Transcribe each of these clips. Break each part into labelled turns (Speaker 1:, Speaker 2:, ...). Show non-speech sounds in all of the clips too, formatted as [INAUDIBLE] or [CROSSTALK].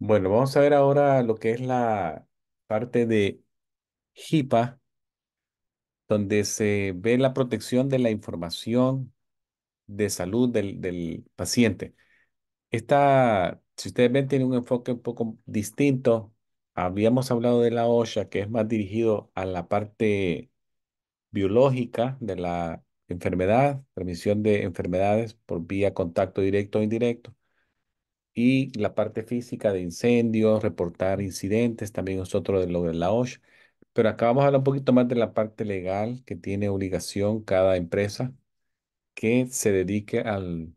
Speaker 1: Bueno, vamos a ver ahora lo que es la parte de HIPAA, donde se ve la protección de la información de salud del, del paciente. Esta, si ustedes ven, tiene un enfoque un poco distinto. Habíamos hablado de la OSHA, que es más dirigido a la parte biológica de la enfermedad, transmisión de enfermedades por vía contacto directo o indirecto. Y la parte física de incendios, reportar incidentes, también es otro de lo de la OSH. Pero acá vamos a hablar un poquito más de la parte legal que tiene obligación cada empresa que se dedique al,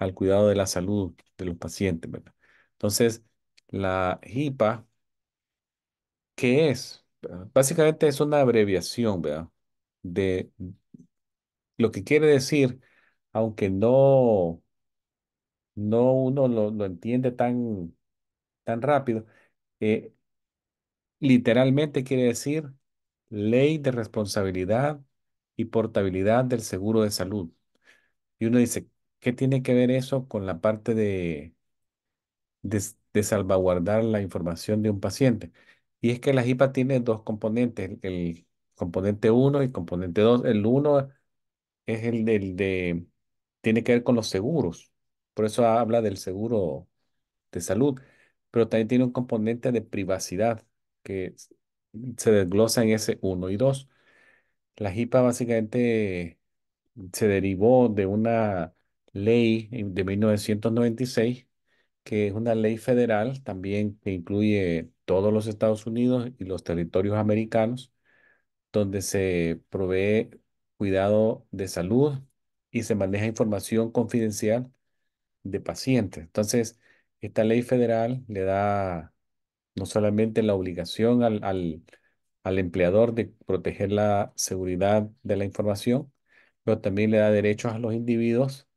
Speaker 1: al cuidado de la salud de los pacientes. Entonces, la HIPAA, ¿qué es? Básicamente es una abreviación ¿verdad? de lo que quiere decir, aunque no no uno lo, lo entiende tan, tan rápido. Eh, literalmente quiere decir ley de responsabilidad y portabilidad del seguro de salud. Y uno dice, ¿qué tiene que ver eso con la parte de, de, salvaguardar la información de un paciente? Y es que la HIPAA tiene dos componentes, el, componente 1 y componente 2. El uno es el del de, tiene que ver con los seguros. Por eso habla del seguro de salud, pero también tiene un componente de privacidad que se desglosa en ese 1 y 2. La JIPA básicamente se derivó de una ley de 1996, que es una ley federal también que incluye todos los Estados Unidos y los territorios americanos, donde se provee cuidado de salud y se maneja información confidencial de pacientes. Entonces, esta ley federal le da no solamente la obligación al, al empleador de proteger la seguridad de la información, pero también le da derechos a los individuos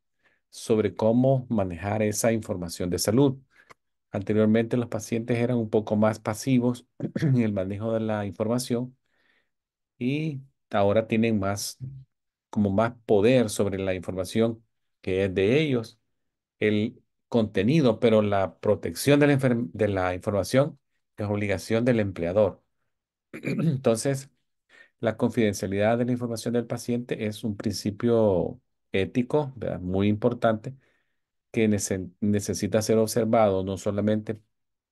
Speaker 1: sobre cómo manejar esa información de salud. Anteriormente los pacientes eran un poco más pasivos [CLEARS THROAT] en el manejo de la información y ahora tienen más como más poder sobre la información que es de ellos el contenido, pero la protección de la, de la información es obligación del empleador. [CLEARS THROAT] Entonces, la confidencialidad de la información del paciente es un principio ético muy importante que necesita ser observado no solamente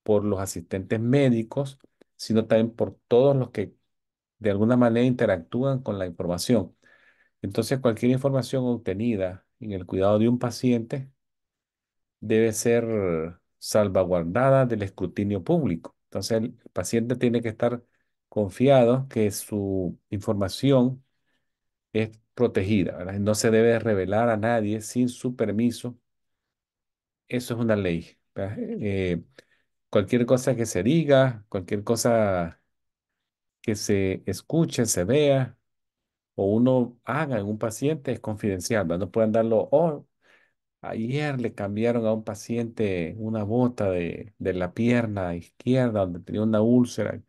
Speaker 1: por los asistentes médicos, sino también por todos los que de alguna manera interactúan con la información. Entonces, cualquier información obtenida en el cuidado de un paciente debe ser salvaguardada del escrutinio público. Entonces, el paciente tiene que estar confiado que su información es protegida, No se debe revelar a nadie sin su permiso. Eso es una ley. Eh, cualquier cosa que se diga, cualquier cosa que se escuche, se vea o uno haga en un paciente es confidencial, No pueden darlo, Ayer le cambiaron a un paciente una bota de, la pierna izquierda donde tenía una úlcera.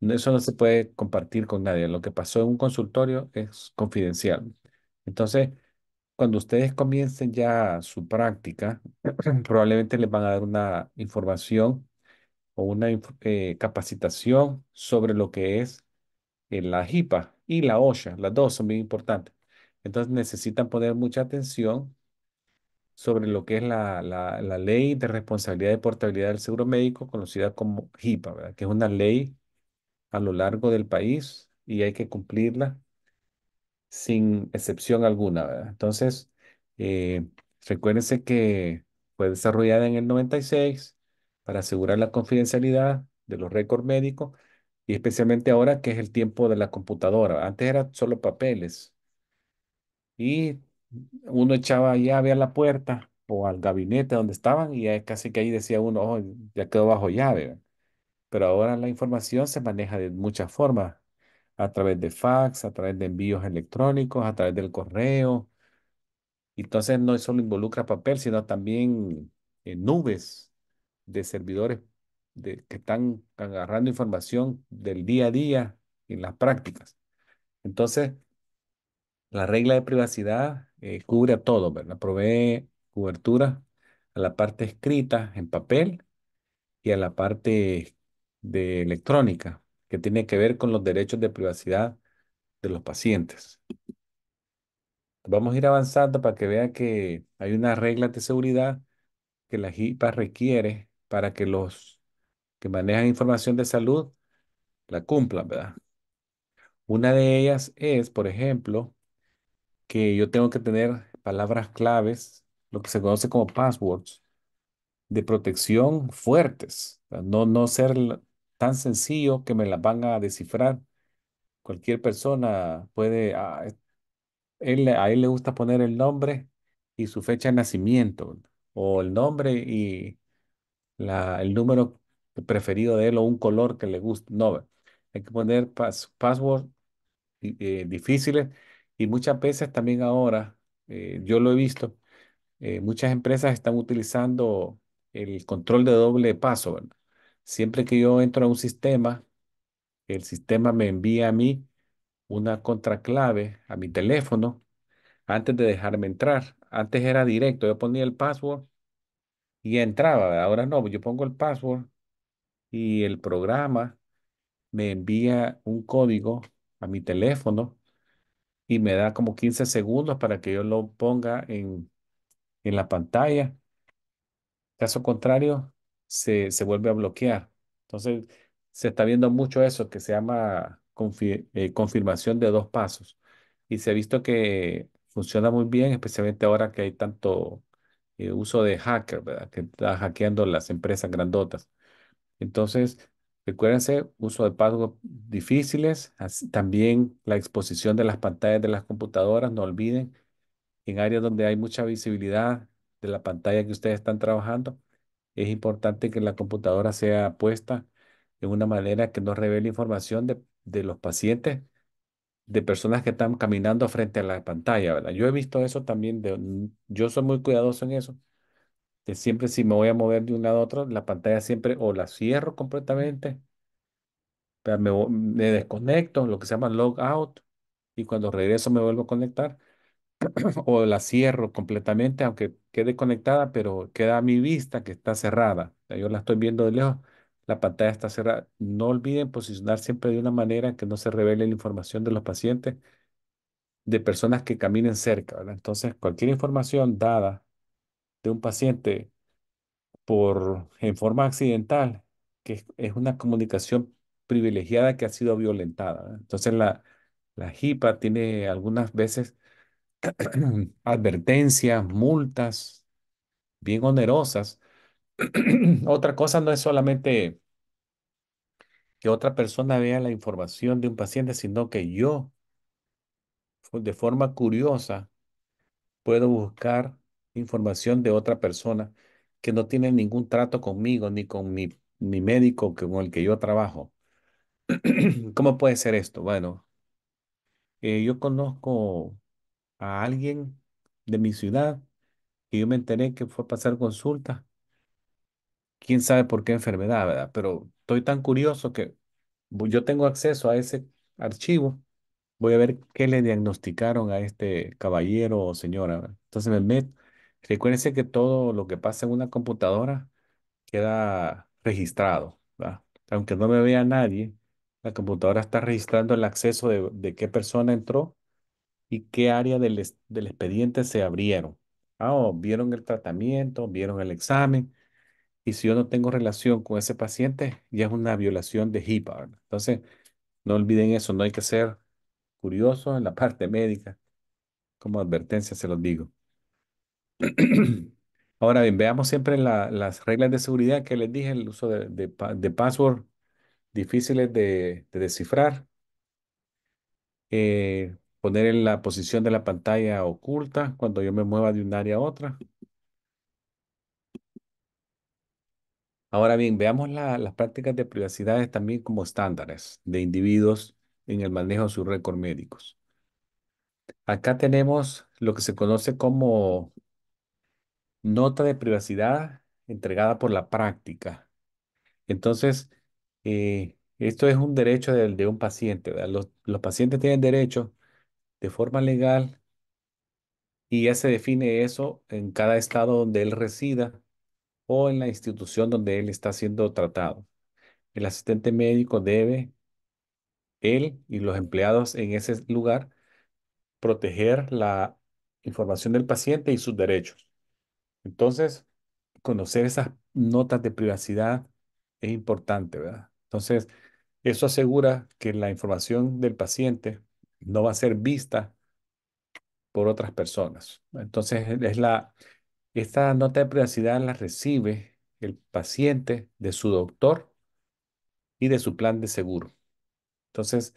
Speaker 1: Eso no se puede compartir con nadie. Lo que pasó en un consultorio es confidencial. Entonces, cuando ustedes comiencen ya su práctica, [CLEARS THROAT] probablemente les van a dar una información o una eh, capacitación sobre lo que es eh, la HIPAA y la OSHA. Las dos son muy importantes. Entonces necesitan poner mucha atención sobre lo que es la, la, ley de responsabilidad y portabilidad del seguro médico, conocida como HIPAA, que es una ley a lo largo del país y hay que cumplirla sin excepción alguna. ¿verdad? Entonces, eh, recuérdense que fue desarrollada en el 96 para asegurar la confidencialidad de los récords médicos y especialmente ahora que es el tiempo de la computadora. Antes era solo papeles. Y uno echaba llave a la puerta o al gabinete donde estaban y casi que ahí decía uno, "Oh, ya quedó bajo llave. Pero ahora la información se maneja de muchas formas, a través de fax, a través de envíos electrónicos, a través del correo. Entonces no solo involucra papel, sino también eh, nubes de servidores de, que están agarrando información del día a día en las prácticas. Entonces, la regla de privacidad eh, cubre a todo, ¿verdad? Provee cobertura a la parte escrita en papel y a la parte de electrónica, que tiene que ver con los derechos de privacidad de los pacientes. Vamos a ir avanzando para que vea que hay unas reglas de seguridad que la HIPAA requiere para que los que manejan información de salud la cumplan, ¿verdad? Una de ellas es, por ejemplo, que yo tengo que tener palabras claves, lo que se conoce como passwords, de protección fuertes. no, no ser tan sencillo que me las van a descifrar. Cualquier persona puede, a ah, él, a él le gusta poner el nombre y su fecha de nacimiento, o el nombre y la, el número preferido de él o un color que le guste. No, hay que poner pas, passwords eh, difíciles y muchas veces también ahora, eh, yo lo he visto, eh, muchas empresas están utilizando el control de doble paso, Siempre que yo entro a un sistema, el sistema me envía a mí una contraclave a mi teléfono antes de dejarme entrar. Antes era directo, yo ponía el password y entraba, ahora no, yo pongo el password y el programa me envía un código a mi teléfono y me da como 15 segundos para que yo lo ponga en, en la pantalla. Caso contrario, se, se, vuelve a bloquear. Entonces, se está viendo mucho eso que se llama eh, confirmación de dos pasos. Y se ha visto que funciona muy bien, especialmente ahora que hay tanto eh, uso de hacker, ¿verdad? Que está hackeando las empresas grandotas. Entonces, Recuérdense, uso de pasos difíciles, también la exposición de las pantallas de las computadoras, no olviden, en áreas donde hay mucha visibilidad de la pantalla que ustedes están trabajando, es importante que la computadora sea puesta en una manera que no revele información de, los pacientes, de personas que están caminando frente a la pantalla, Yo he visto eso también, yo soy muy cuidadoso en eso, siempre si me voy a mover de un lado a otro, la pantalla siempre o la cierro completamente, me, desconecto, lo que se llama log out, y cuando regreso me vuelvo a conectar, [CLEARS THROAT] o la cierro completamente, aunque quede conectada, pero queda a mi vista que está cerrada. Yo la estoy viendo de lejos, la pantalla está cerrada. No olviden posicionar siempre de una manera que no se revele la información de los pacientes, de personas que caminen cerca, Entonces, cualquier información dada de un paciente por, en forma accidental, que es, una comunicación privilegiada que ha sido violentada. Entonces la, la JIPA tiene algunas veces [CLEARS THROAT] advertencias, multas bien onerosas. [CLEARS THROAT] otra cosa no es solamente que otra persona vea la información de un paciente, sino que yo, de forma curiosa, puedo buscar información de otra persona que no tiene ningún trato conmigo ni con mi, mi médico con el que yo trabajo. [CLEARS THROAT] ¿Cómo puede ser esto? Bueno, eh, yo conozco a alguien de mi ciudad y yo me enteré que fue a pasar consulta. Quién sabe por qué enfermedad, ¿verdad? Pero estoy tan curioso que yo tengo acceso a ese archivo. Voy a ver qué le diagnosticaron a este caballero o señora. Entonces me meto Recuérdense que todo lo que pasa en una computadora queda registrado, Aunque no me vea nadie, la computadora está registrando el acceso de, qué persona entró y qué área del, expediente se abrieron. Ah, vieron el tratamiento, vieron el examen. Y si yo no tengo relación con ese paciente, ya es una violación de HIPAA. Entonces, no olviden eso, no hay que ser curioso en la [LAUGHS] parte médica. Como advertencia se los digo. [CLEARS THROAT] Ahora bien, veamos siempre las reglas de seguridad que les dije, el uso de, de, password difíciles de, descifrar, eh, poner en la posición de la pantalla oculta cuando yo me mueva de un área a otra. Ahora bien, veamos las prácticas de privacidad también como estándares de individuos en el manejo de sus récords médicos. Acá tenemos lo que se conoce como Nota de privacidad entregada por la práctica. Entonces, eh, esto es un derecho de, de un paciente. Los, los pacientes tienen derecho de forma legal y ya se define eso en cada estado donde él resida o en la institución donde él está siendo tratado. El asistente médico debe, él y los empleados en ese lugar, proteger la información del paciente y sus derechos. Entonces, conocer esas notas de privacidad es importante, ¿verdad? Entonces, eso asegura que la información del paciente no va a ser vista por otras personas. Entonces, e, es esta nota de privacidad la recibe el paciente de su doctor y de su plan de seguro. Entonces,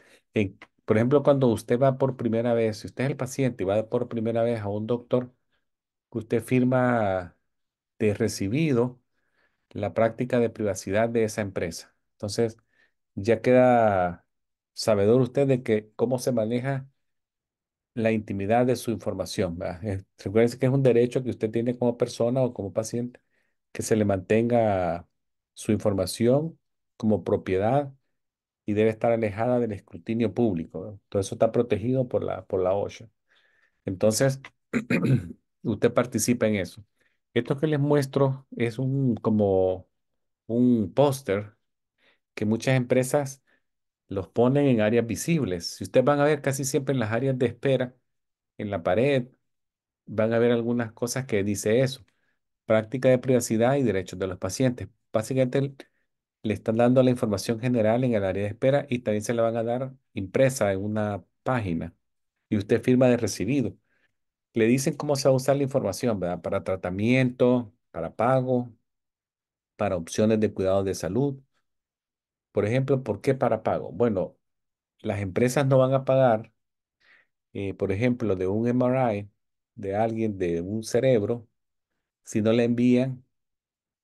Speaker 1: por ejemplo, cuando usted va por primera vez, si usted es el paciente y va por primera vez a un doctor, que usted firma de recibido la práctica de privacidad de esa empresa. Entonces, ya queda sabedor usted de que cómo se maneja la intimidad de su información. Eh, que es un derecho que usted tiene como persona o como paciente que se le mantenga su información como propiedad y debe estar alejada del escrutinio público. Todo eso está protegido por la, por la OSHA. Entonces, [CLEARS THROAT] usted participa en eso. Esto que les muestro es un como un póster que muchas empresas los ponen en áreas visibles. Si ustedes van a ver casi siempre en las áreas de espera, en la pared, van a ver algunas cosas que dice eso. Práctica de privacidad y derechos de los pacientes. Básicamente le están dando la información general en el área de espera y también se la van a dar impresa en una página. Y usted firma de recibido le dicen cómo se va a usar la información, ¿verdad? Para tratamiento, para pago, para opciones de cuidado de salud. Por ejemplo, ¿por qué para pago? Bueno, las empresas no van a pagar, eh, por ejemplo, de un MRI de alguien de un cerebro si no le envían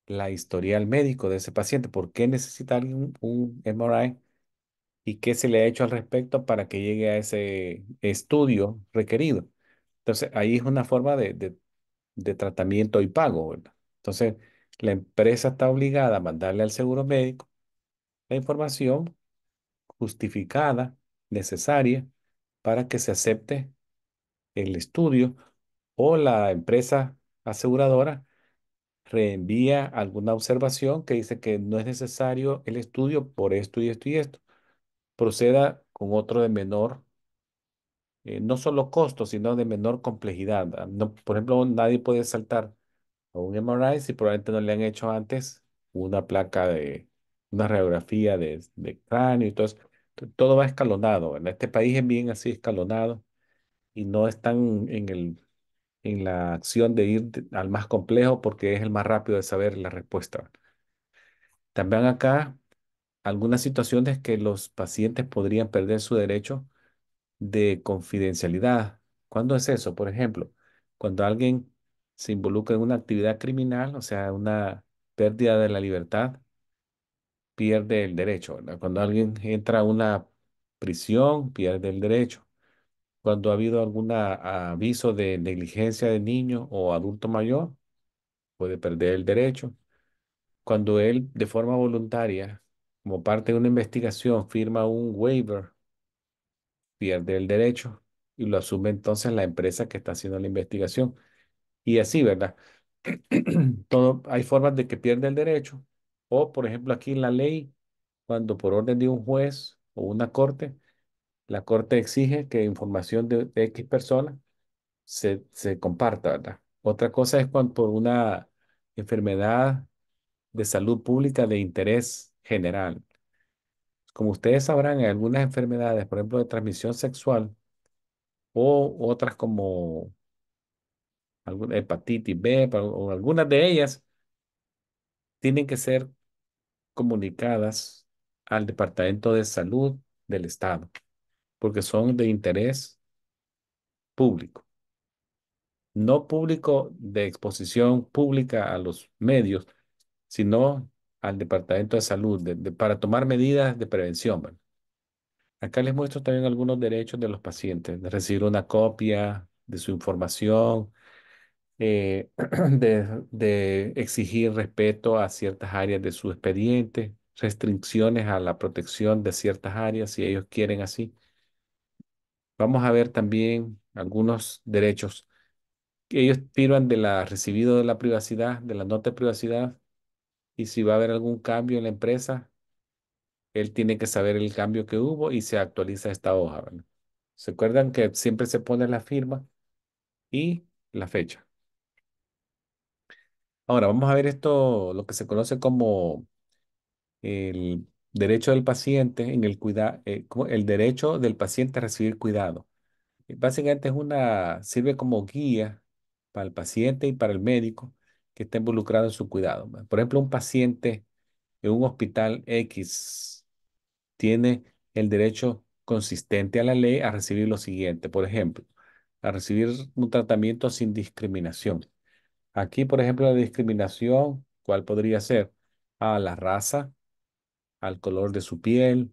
Speaker 1: la historial médico de ese paciente. ¿Por qué necesita alguien un MRI? ¿Y qué se le ha hecho al respecto para que llegue a ese estudio requerido? Entonces, ahí es una forma de, tratamiento y pago, Entonces, la empresa está obligada a mandarle al seguro médico la información justificada, necesaria, para que se acepte el estudio o la empresa aseguradora reenvía alguna observación que dice que no es necesario el estudio por esto y esto y esto. Proceda con otro de menor eh, no solo costos, sino de menor complejidad. Ah, por ejemplo, nadie puede saltar a un MRI si probablemente no le han hecho antes una placa de una radiografía de, cráneo y todo Todo va escalonado. En este país es bien así escalonado y no están en, el, en la acción de ir al más complejo porque es el más rápido de saber la respuesta. También acá algunas situaciones que los pacientes podrían perder su derecho de confidencialidad. ¿Cuándo es eso? Por ejemplo, cuando alguien se involucra en una actividad criminal, o sea, una pérdida de la libertad, pierde el derecho. Cuando alguien entra a una prisión, pierde el derecho. Cuando ha habido algún aviso de negligencia de niño o adulto mayor, puede perder el derecho. Cuando él, de forma voluntaria, como parte de una investigación, firma un waiver pierde el derecho y lo asume entonces la empresa que está haciendo la investigación. Y así, ¿verdad? [CLEARS THROAT] Todo, hay formas de que pierde el derecho. O, por ejemplo, aquí en la ley, cuando por orden de un juez o una corte, la corte exige que información de, de X persona se, se comparta, ¿verdad? Otra cosa es cuando por una enfermedad de salud pública de interés general. Como ustedes sabrán, algunas enfermedades, por ejemplo, de transmisión sexual o otras como alguna hepatitis B o algunas de ellas, tienen que ser comunicadas al Departamento de Salud del Estado, porque son de interés público. No público de exposición pública a los medios, sino al Departamento de Salud para tomar medidas de prevención. Acá les muestro también algunos derechos de los pacientes, de recibir una copia de su información, eh, [CLEARS THROAT] de, exigir respeto a ciertas áreas de su expediente, restricciones a la protección de ciertas áreas, si ellos quieren así. Vamos a ver también algunos derechos que ellos tiran de la recibido de la privacidad, de la nota de privacidad, y si va a haber algún cambio en la empresa, él tiene que saber el cambio que hubo y se actualiza esta hoja. ¿Se acuerdan que siempre se pone la firma y la fecha? Ahora, vamos a ver esto, lo que se conoce como el derecho del paciente en el cuidado, eh, el derecho del paciente a recibir cuidado. Básicamente es una, sirve como guía para el paciente y para el médico que está involucrado en su cuidado. Por ejemplo, un paciente en un hospital X tiene el derecho consistente a la ley a recibir lo siguiente, por ejemplo, a recibir un tratamiento sin discriminación. Aquí, por ejemplo, la discriminación, ¿cuál podría ser? A la raza, al color de su piel,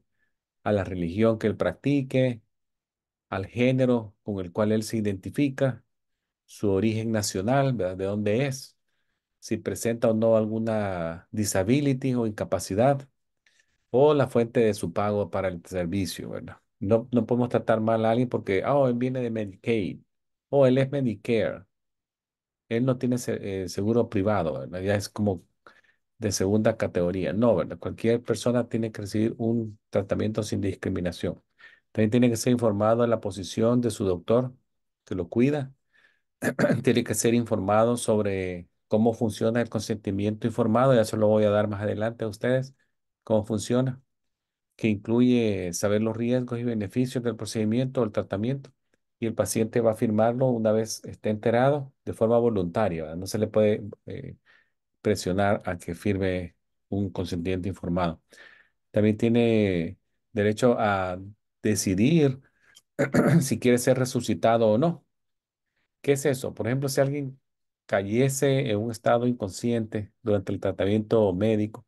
Speaker 1: a la religión que él practique, al género con el cual él se identifica, su origen nacional, ¿verdad? ¿De dónde es? si presenta o no alguna disability o incapacidad, o la fuente de su pago para el servicio, ¿verdad? No, no podemos tratar mal a alguien porque, oh, él viene de Medicaid, o él es Medicare, él no tiene eh, seguro privado, en Ya es como de segunda categoría. No, ¿verdad? Cualquier persona tiene que recibir un tratamiento sin discriminación. También tiene que ser informado de la posición de su doctor que lo cuida. [CLEARS THROAT] tiene que ser informado sobre cómo funciona el consentimiento informado, ya se lo voy a dar más adelante a ustedes, cómo funciona, que incluye saber los riesgos y beneficios del procedimiento o el tratamiento, y el paciente va a firmarlo una vez esté enterado de forma voluntaria, no se le puede eh, presionar a que firme un consentimiento informado. También tiene derecho a decidir [CLEARS THROAT] si quiere ser resucitado o no. ¿Qué es eso? Por ejemplo, si alguien cayese en un estado inconsciente durante el tratamiento médico,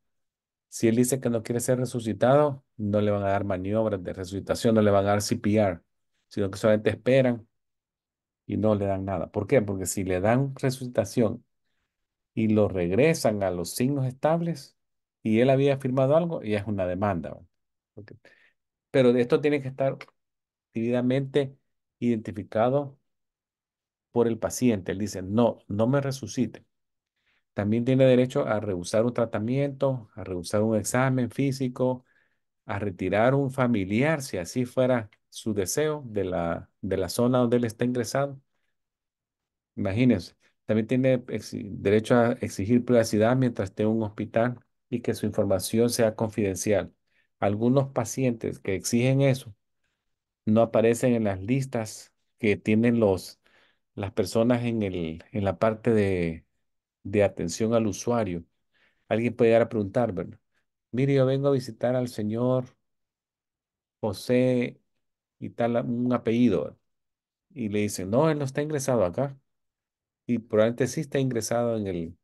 Speaker 1: si él dice que no quiere ser resucitado, no le van a dar maniobras de resucitación, no le van a dar CPR, sino que solamente esperan y no le dan nada. ¿Por qué? Porque si le dan resucitación y lo regresan a los signos estables y él había firmado algo, ya es una demanda. Pero esto tiene que estar debidamente identificado por el paciente, él dice, no, no me resucite. También tiene derecho a rehusar un tratamiento, a rehusar un examen físico, a retirar un familiar, si así fuera su deseo, de la, de la zona donde él está ingresado. Imagínense, también tiene derecho a exigir privacidad mientras esté en un hospital y que su información sea confidencial. Algunos pacientes que exigen eso no aparecen en las listas que tienen los, las personas en, el, en la parte de, atención al usuario. Alguien puede llegar a preguntar, ¿verdad? Mire, yo vengo a visitar al señor José y tal, un apellido. Y le dicen, no, él no está ingresado acá. Y probablemente sí está ingresado en, el,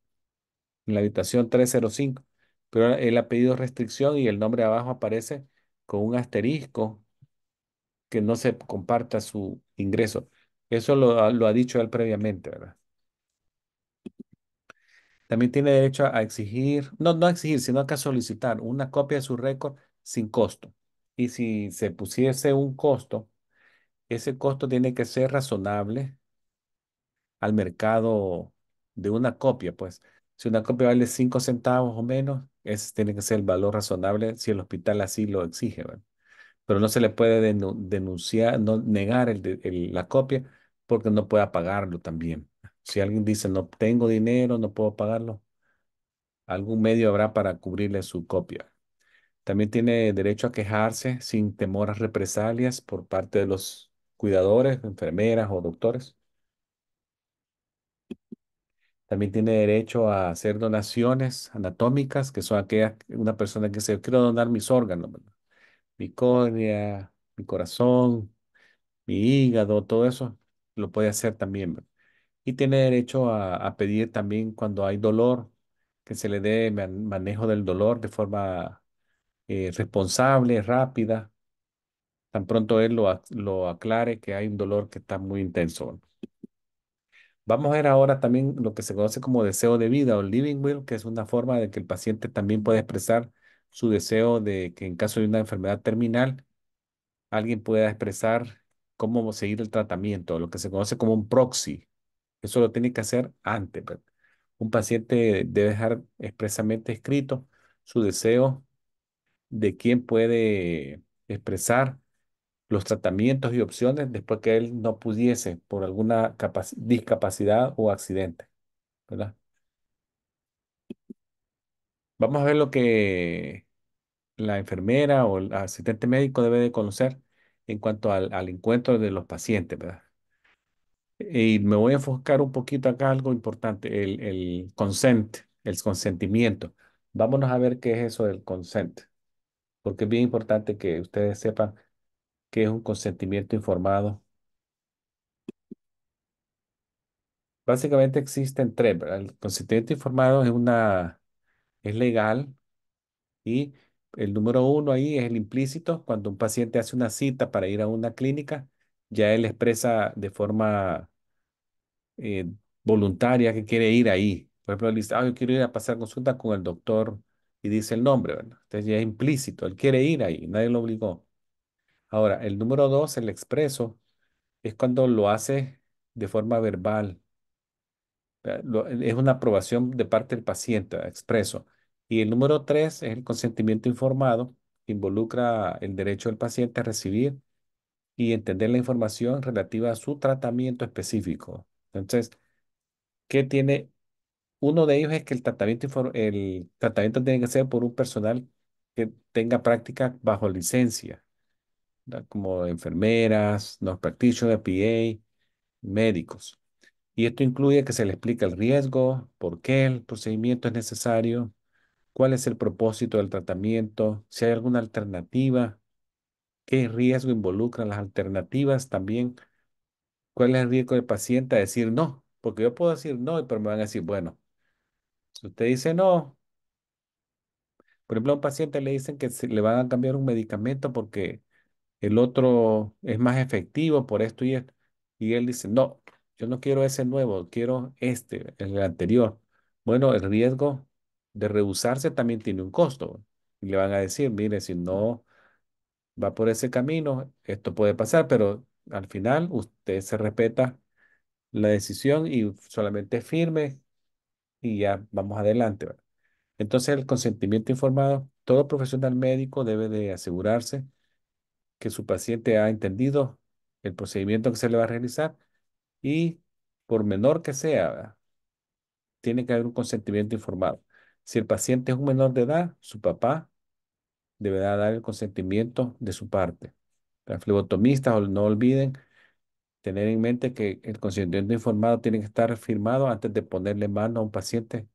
Speaker 1: en la habitación 305, pero él ha pedido restricción y el nombre abajo aparece con un asterisco que no se comparta su ingreso. Eso lo, ha dicho él previamente, ¿verdad? También tiene derecho a exigir, no, no a exigir, sino que a solicitar una copia de su récord sin costo. Y si se pusiese un costo, ese costo tiene que ser razonable al mercado de una copia, pues. Si una copia vale cinco centavos o menos, ese tiene que ser el valor razonable si el hospital así lo exige, ¿verdad? Pero no se le puede denunciar, no negar la copia porque no pueda pagarlo también. Si alguien dice, no tengo dinero, no puedo pagarlo, algún medio habrá para cubrirle su copia. También tiene derecho a quejarse sin temor a represalias por parte de los cuidadores, enfermeras o doctores. También tiene derecho a hacer donaciones anatómicas, que son aquellas, una persona que se quiero donar mis órganos, mi córnea, mi corazón, mi hígado, todo eso, lo puede hacer también. Y tiene derecho a, pedir también cuando hay dolor, que se le dé manejo del dolor de forma eh, responsable, rápida. Tan pronto él lo, aclare que hay un dolor que está muy intenso. Vamos a ver ahora también lo que se conoce como deseo de vida o living will, que es una forma de que el paciente también puede expresar su deseo de que en caso de una enfermedad terminal, alguien pueda expresar cómo seguir el tratamiento, lo que se conoce como un proxy. Eso lo tiene que hacer antes. Pues. Un paciente debe dejar expresamente escrito su deseo de quién puede expresar los tratamientos y opciones después que él no pudiese por alguna discapacidad o accidente. ¿verdad? Vamos a ver lo que la enfermera o el asistente médico debe de conocer en cuanto al, encuentro de los pacientes, ¿verdad? Y me voy a enfocar un poquito acá algo importante, el, el consent, el consentimiento. Vámonos a ver qué es eso del consent, porque es bien importante que ustedes sepan qué es un consentimiento informado. Básicamente existen tres, ¿verdad? El consentimiento informado es una, es legal y el número uno ahí es el implícito. Cuando un paciente hace una cita para ir a una clínica, ya él expresa de forma eh, voluntaria que quiere ir ahí. Por ejemplo, él dice, ah, yo quiero ir a pasar consulta con el doctor y dice el nombre, ¿verdad? Entonces ya es implícito, él quiere ir ahí, nadie lo obligó. Ahora, el número dos, el expreso, es cuando lo hace de forma verbal. Es una aprobación de parte del paciente, expreso. Y el número tres es el consentimiento informado, que involucra el derecho del paciente a recibir y entender la información relativa a su tratamiento específico. Entonces, ¿qué tiene? Uno de ellos es que el tratamiento, el tratamiento tiene que ser por un personal que tenga práctica bajo licencia, como enfermeras, no practitioners, PA, médicos. Y esto incluye que se le explique el riesgo, por qué el procedimiento es necesario, cuál es el propósito del tratamiento, si hay alguna alternativa, qué riesgo involucran las alternativas también, cuál es el riesgo del paciente a decir no, porque yo puedo decir no, pero me van a decir, bueno, si usted dice no, por ejemplo, a un paciente le dicen que le van a cambiar un medicamento porque el otro es más efectivo por esto y esto, y él dice, no, yo no quiero ese nuevo, quiero este, el anterior. Bueno, el riesgo de rehusarse también tiene un costo. Y le van a decir, mire, si no va por ese camino, esto puede pasar, pero al final usted se respeta la decisión y solamente firme y ya vamos adelante. Entonces el consentimiento informado, todo profesional médico debe de asegurarse que su paciente ha entendido el procedimiento que se le va a realizar y por menor que sea, tiene que haber un consentimiento informado. Si el paciente es un menor de edad, su papá deberá dar el consentimiento de su parte. Los flebotomistas no olviden tener en mente que el consentimiento informado tiene que estar firmado antes de ponerle mano a un paciente,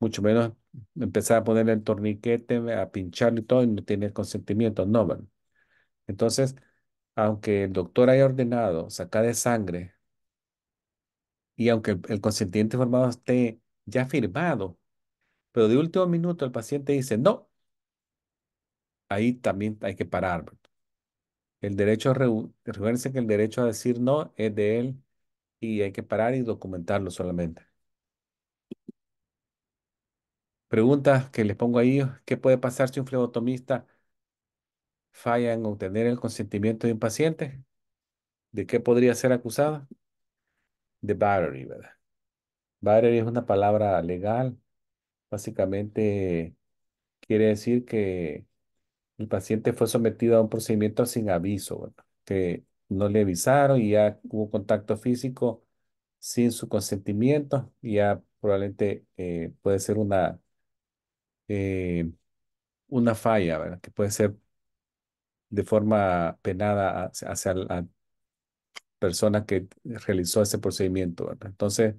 Speaker 1: mucho menos empezar a ponerle el torniquete, a pincharle y todo, y no tiene el consentimiento, no. van. Entonces, aunque el doctor haya ordenado sacar de sangre y aunque el consentimiento informado esté ya firmado, pero de último minuto el paciente dice no, ahí también hay que parar. El derecho a el derecho a decir no es de él y hay que parar y documentarlo solamente. Preguntas que les pongo ahí, ¿qué puede pasar si un flebotomista falla en obtener el consentimiento de un paciente? ¿De qué podría ser acusado? De battery, ¿verdad? Battery es una palabra legal Básicamente quiere decir que el paciente fue sometido a un procedimiento sin aviso, que no le avisaron y ya hubo contacto físico sin su consentimiento y ya probablemente eh, puede ser una, eh, una falla, que puede ser de forma penada hacia, la persona que realizó ese procedimiento. Entonces,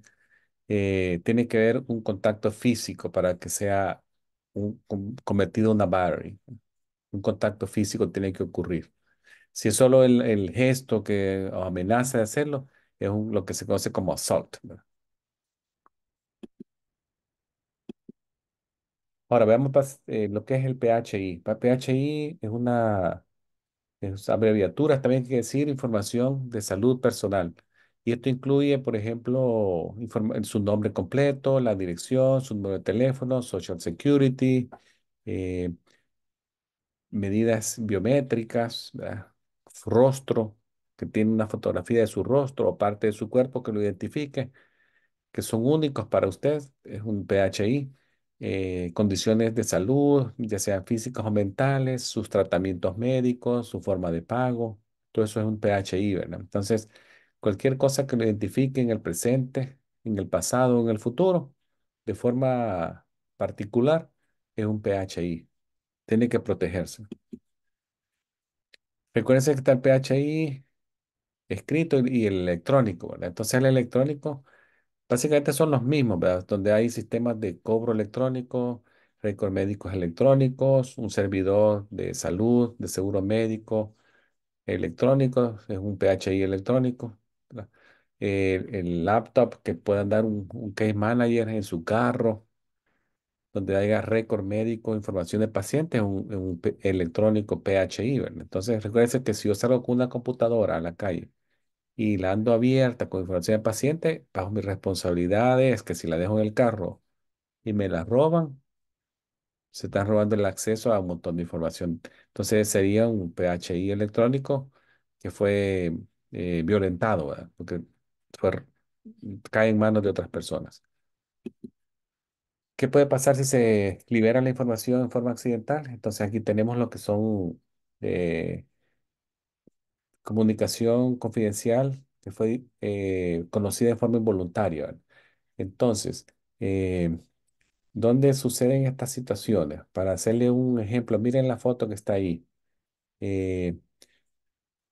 Speaker 1: eh, tiene que haber un contacto físico para que sea un, convertido una battery. Un contacto físico tiene que ocurrir. Si es solo el, gesto que amenaza de hacerlo, es lo que se conoce como assault. Ahora veamos eh, lo que es el PHI. PHI es una es abreviatura, también quiere decir información de salud personal. Y esto incluye, por ejemplo, su nombre completo, la dirección, su número de teléfono, Social Security, eh, medidas biométricas, rostro, que tiene una fotografía de su rostro o parte de su cuerpo que lo identifique, que son únicos para usted, es un PHI, eh, condiciones de salud, ya sean físicas o mentales, sus tratamientos médicos, su forma de pago, todo eso es un PHI, ¿verdad? Entonces, cualquier cosa que lo identifique en el presente, en el pasado, o en el futuro, de forma particular, es un PHI. Tiene que protegerse. Recuerden que está el PHI escrito y el electrónico, Entonces el electrónico básicamente son los mismos, ¿verdad? Donde hay sistemas de cobro electrónico, récord médicos electrónicos, un servidor de salud, de seguro médico electrónico, es un PHI electrónico. Eh, el laptop, que puedan dar un, case manager en su carro, donde haya récord médico, información de pacientes, un, electrónico PHI, ¿verdad? Entonces, recuerden que si yo salgo con una computadora a la calle y la ando abierta con información de paciente, bajo mi responsabilidades que si la dejo en el carro y me la roban, se están robando el acceso a un montón de información. Entonces, sería un PHI electrónico que fue eh, violentado, ¿verdad? Porque cae en manos de otras personas. ¿Qué puede pasar si se libera la información en forma accidental? Entonces aquí tenemos lo que son eh, comunicación confidencial que fue eh, conocida de forma involuntaria. Entonces, eh, ¿dónde suceden estas situaciones? Para hacerle un ejemplo, miren la foto que está ahí.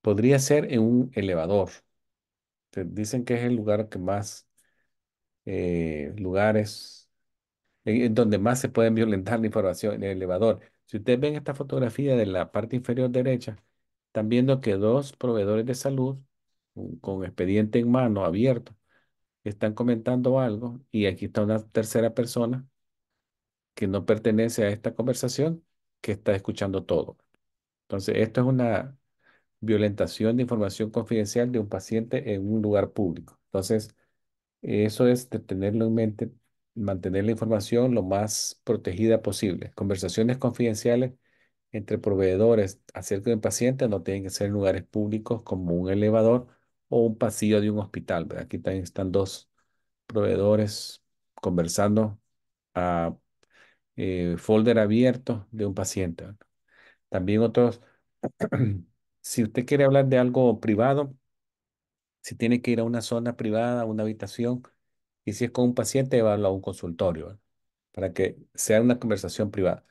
Speaker 1: podría ser en un elevador dicen que es el lugar que más eh, lugares, en, donde más se pueden violentar la información en el elevador. Si ustedes ven esta fotografía de la parte inferior derecha, están viendo que dos proveedores de salud con expediente en mano abierto están comentando algo y aquí está una tercera persona que no pertenece a esta conversación que está escuchando todo. Entonces, esto es una violentación de información confidencial de un paciente en un lugar público. Entonces, eso es de tenerlo en mente, mantener la información lo más protegida posible. Conversaciones confidenciales entre proveedores acerca un paciente no tienen que ser en lugares públicos como un elevador o un pasillo de un hospital. Aquí también están dos proveedores conversando a eh, folder abierto de un paciente. También otros [CLEARS THROAT] Si usted quiere hablar de algo privado, si tiene que ir a una zona privada, a una habitación, y si es con un paciente, va a un consultorio, para que sea una conversación privada.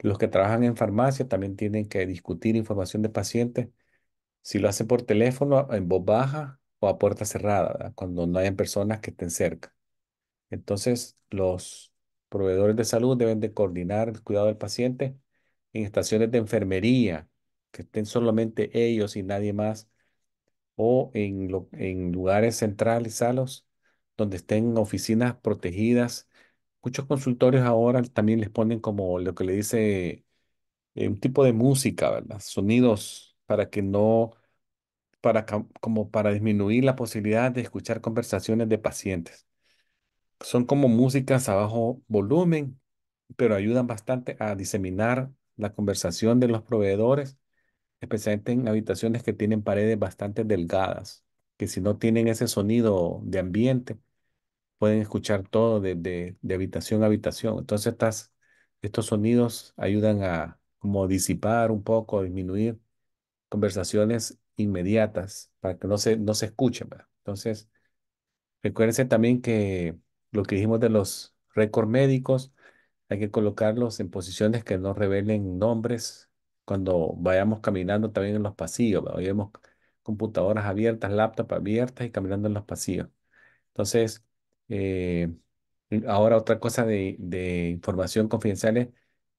Speaker 1: Los que trabajan en farmacia también tienen que discutir información de pacientes. Si lo hacen por teléfono, en voz baja o a puerta cerrada, cuando no hayan personas que estén cerca. Entonces, los proveedores de salud deben de coordinar el cuidado del paciente en estaciones de enfermería que estén solamente ellos y nadie más, o en, lo, en lugares centralizados donde estén oficinas protegidas. Muchos consultorios ahora también les ponen como lo que le dice eh, un tipo de música, ¿verdad? Sonidos para que no, para como para disminuir la posibilidad de escuchar conversaciones de pacientes. Son como músicas a bajo volumen, pero ayudan bastante a diseminar la conversación de los proveedores especialmente en habitaciones que tienen paredes bastante delgadas, que si no tienen ese sonido de ambiente, pueden escuchar todo de, habitación a habitación. Entonces estas, estos sonidos ayudan a como disipar un poco, disminuir conversaciones inmediatas para que no se, no se escuchen, Entonces, recuérdense también que lo que dijimos de los récords médicos, hay que colocarlos en posiciones que no revelen nombres cuando vayamos caminando también en los pasillos. Hoy vemos computadoras abiertas, laptops abiertas y caminando en los pasillos. Entonces, eh, ahora otra cosa de, información confidencial es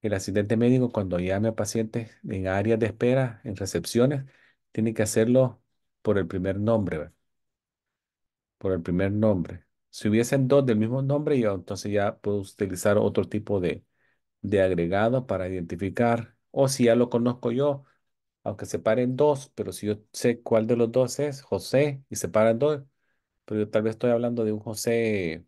Speaker 1: el asistente médico cuando llame a pacientes en áreas de espera, en recepciones, tiene que hacerlo por el primer nombre, por el primer nombre. Si hubiesen dos del mismo nombre, yo entonces ya puedo utilizar otro tipo de, de agregado para identificar o si ya lo conozco yo, aunque se paren dos, pero si yo sé cuál de los dos es José y se paran dos, pero yo tal vez estoy hablando de un José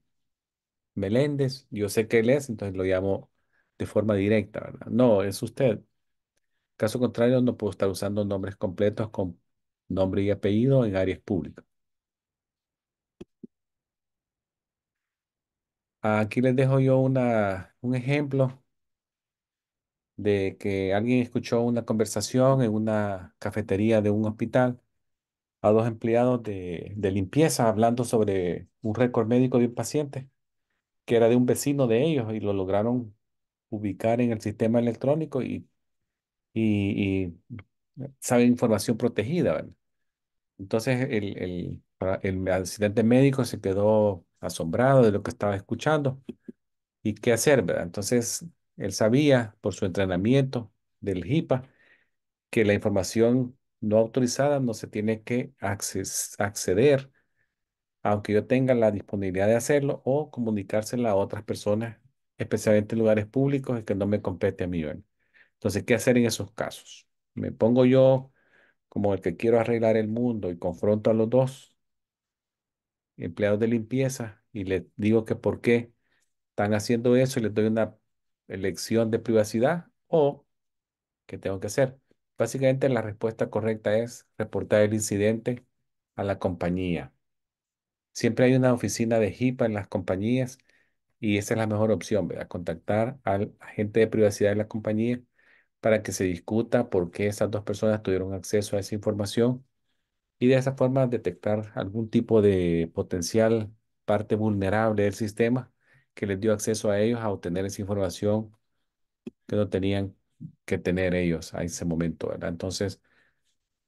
Speaker 1: Meléndez, yo sé que él es, entonces lo llamo de forma directa, ¿verdad? No, es usted. Caso contrario, no puedo estar usando nombres completos con nombre y apellido en áreas públicas. Aquí les dejo yo una, un ejemplo de que alguien escuchó una conversación en una cafetería de un hospital a dos empleados de, limpieza hablando sobre un récord médico de un paciente que era de un vecino de ellos y lo lograron ubicar en el sistema electrónico y, y, sabe información protegida. Entonces el, el, ah, el asistente médico se quedó asombrado de lo que estaba escuchando y qué hacer, ¿verdad? Entonces él sabía por su entrenamiento del HIPAA que la información no autorizada no se tiene que acceder, aunque yo tenga la disponibilidad de hacerlo o comunicársela a otras personas, especialmente en lugares públicos y que no me compete a mí. Entonces, ¿qué hacer en esos casos? Me pongo yo como el que quiero arreglar el mundo y confronto a los dos empleados de limpieza y les digo que por qué están haciendo eso y les doy una elección de privacidad o qué tengo que hacer. Básicamente la respuesta correcta es reportar el incidente a la compañía. Siempre hay una oficina de HIPAA en las compañías y esa es la mejor opción, ¿verdad? Contactar al agente de privacidad de la compañía para que se discuta por qué esas dos personas tuvieron acceso a esa información y de esa forma detectar algún tipo de potencial parte vulnerable del sistema que les dio acceso a ellos a obtener esa información que no tenían que tener ellos a ese momento, ¿verdad? Entonces,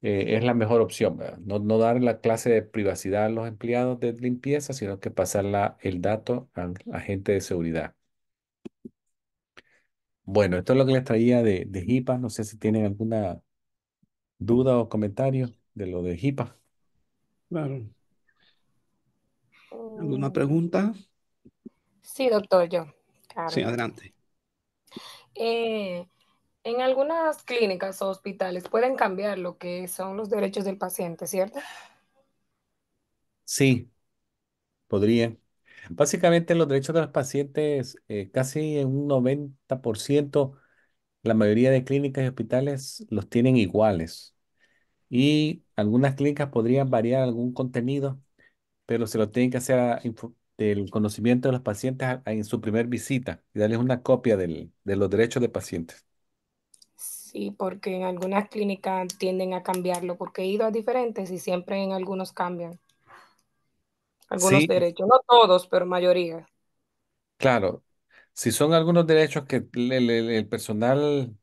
Speaker 1: eh, es la mejor opción, No, dar la clase de privacidad a los empleados de limpieza, sino que pasar el dato a la agente de seguridad. Bueno, esto es lo que les traía de, de HIPAA. No sé si tienen alguna duda o comentario de lo de HIPAA. Claro. ¿Alguna oh. pregunta? Sí, doctor, yo. Sí, adelante. Eh, en algunas clínicas o hospitales pueden cambiar lo que son los derechos del paciente, ¿cierto? Sí, podría. Básicamente los derechos de los pacientes, eh, casi en un 90%, la mayoría de clínicas y hospitales los tienen iguales. Y algunas clínicas podrían variar algún contenido, pero se lo tienen que hacer a, del conocimiento de los pacientes en su primer visita y darles una copia de los derechos de pacientes. Sí, porque en algunas clínicas tienden a cambiarlo, porque he ido a diferentes y siempre en algunos cambian algunos derechos, no todos, pero mayoría. claro. Si son algunos derechos que el, el personal,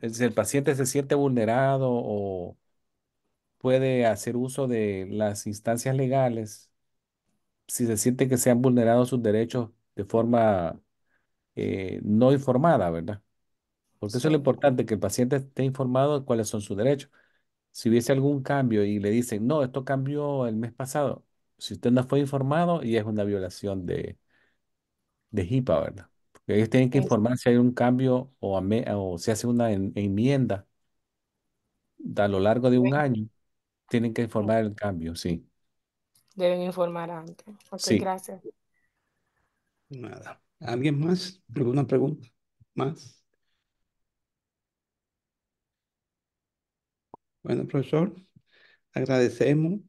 Speaker 1: eh, si el paciente se siente vulnerado o puede hacer uso de las instancias legales si se siente que se han vulnerado sus derechos de forma eh, no informada, ¿verdad? Porque eso es lo importante, que el paciente esté informado de cuáles son sus derechos. Si hubiese algún cambio y le dicen, no, esto cambió el mes pasado, si usted no fue informado y es una violación de, de HIPAA, ¿verdad? Porque ellos tienen que informar si hay un cambio o, se hace una enmienda a lo largo de un año, tienen que informar el cambio, sí deben informar antes. Ok, gracias. Nada. ¿Alguien más? ¿Alguna pregunta más? Bueno, profesor, agradecemos